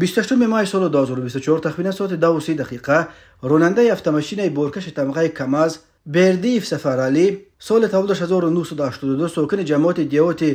28 май соли 2024 тахминан соати 23 дақиқа ронандаи автомашинаи боркаши тамғаи камаз бердиев сафаралӣ соли тавлидаш 1982 сокини ҷамоати деҳоти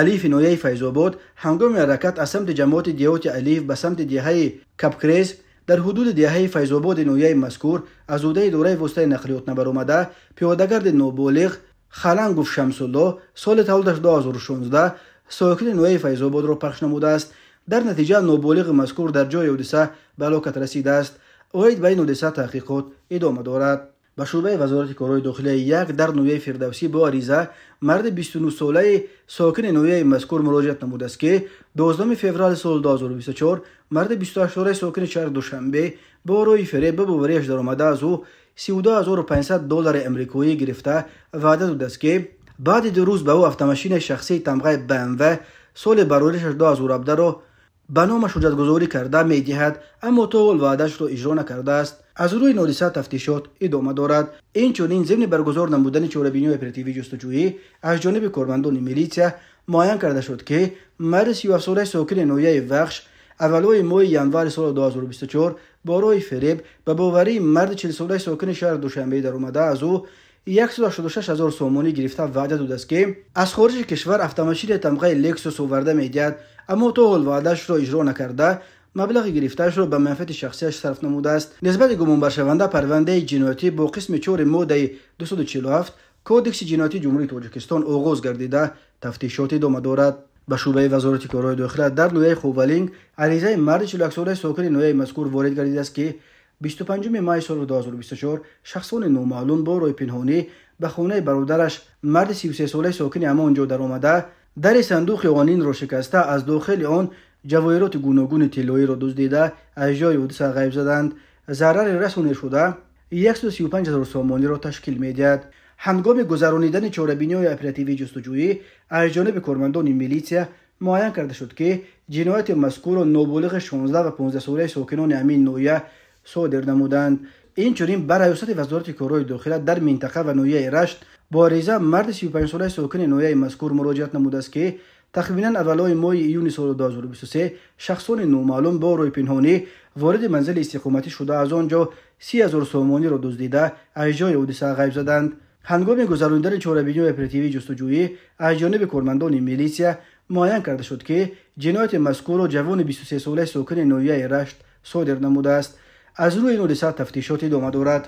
алифи ноҳияи файзобод ҳангоми ҳаракат аз самти ҷамоати деҳоти алиф ба самти деҳаи капкрез дар ҳудуди деҳаи файзободи ноҳияи мазкур аз ӯҳдаи идораи воситаи нақлиёт набаромада пиёдагарди ноболиғ халангов шамсулло соли тавлидаш 2016 сокини ноҳияи файзободро пахш намудааст дар натиҷа ноболиғи мазкур дар ҷои ҳодиса ба ҳалокат расидааст оид ба ин ҳодиса таҳқиқот идома дорад ба шӯъбаи вазорати корҳои дохилияи як дар ноҳияи фирдавсӣ бо ариза марди бистну солаи сокини ноҳияи мазкур муроҷиат намудааст ки 12 феврали соли 2024 марди 28-солаи сокини шаҳри душанбе бо рои фиреб ба бовариаш даромада аз ӯ 32500 доллари амрикоӣ гирифта ваъда додааст ки баъди ду рӯз ба ӯ автомашини шахсии тамғаи бмв соли барориашаш 2017-ро بنا مشروعیت کرده می دهد اما طول وعدش رو اجرا نکرده است از روی نالیسه تفتیشات ادامه دارد این این ضمن برگزار نمودن چوربینی اپراتیوی جستجویی از جانب کارمندان میلیسیا معین کرده شد که مرد 37 ساله ساکن نویه وخش اولای ماه ینور سال 2024 برای فریب به باوری مرد 40 ساله ساکن شهر دوشنبه در اومده از او 186 هزار سومونی گرفته وعده داده است که از خارج کشور اتومبیل تمغه لکسوس آورده میدید اما توغل وعدش را اجرا نکرده مبلغ گرفتش را به منفعت شخصیش صرف نموده است نسبت گمون برشونده، پرونده جنایتی با قسم چور ماده 247 کودکس جنایتی جمهوری تاجیکستان آغاز گردیده تفتیشات ادامه دارد به شعبه وزارت کارهای داخله در نویه خوبالینگ عریضه مرد 41 ساله ساکن نویه مذکور وارد گردیده است که 25 مای سال 2024 شخصان نامعلوم با روی پنهانی به خانه برادرش مرد 33 ساله ساکن همان در آمده. در صندوق قوانین را شکسته از داخل آن جواهرات گوناگون طلایی را دزدیده از جای حادثه غیب زدند ضرر رسانه شده 135 هزار سامانی را تشکیل میدهد هنگام گذرانیدن چارهبینی های اپراتیوی جستجویی از جانب کارمندان میلیسیا معین کرده شد که جنایت مذکور را نابالغ 16 و 15 ساله ساکنان امین نویه صادر نمودند инчунин ба раёсати вазорати корҳои дохила дар минтақа ва ноҳияи рашт бо ариза марди сипансолаи сокини ноҳияи мазкур муроҷиат намудааст ки тахминан аввалҳои моҳи июни соли 2023 шахсони номаълум бо рӯи пинҳонӣ вориди манзили истиқоматӣ шуда аз он ҷо си ҳазор сомониро дуздида аз ҷои ҳодиса ғайб заданд ҳангоми гузаронидани чорабинии оперативии ҷустуҷӯӣ аз ҷониби кормандони милисия муайян карда шуд ки ҷинояти мазкурро ҷавони бисту се солаи сокини ноҳияи рашт содир намудааст аз рӯи нори сар тафтишот идома дорад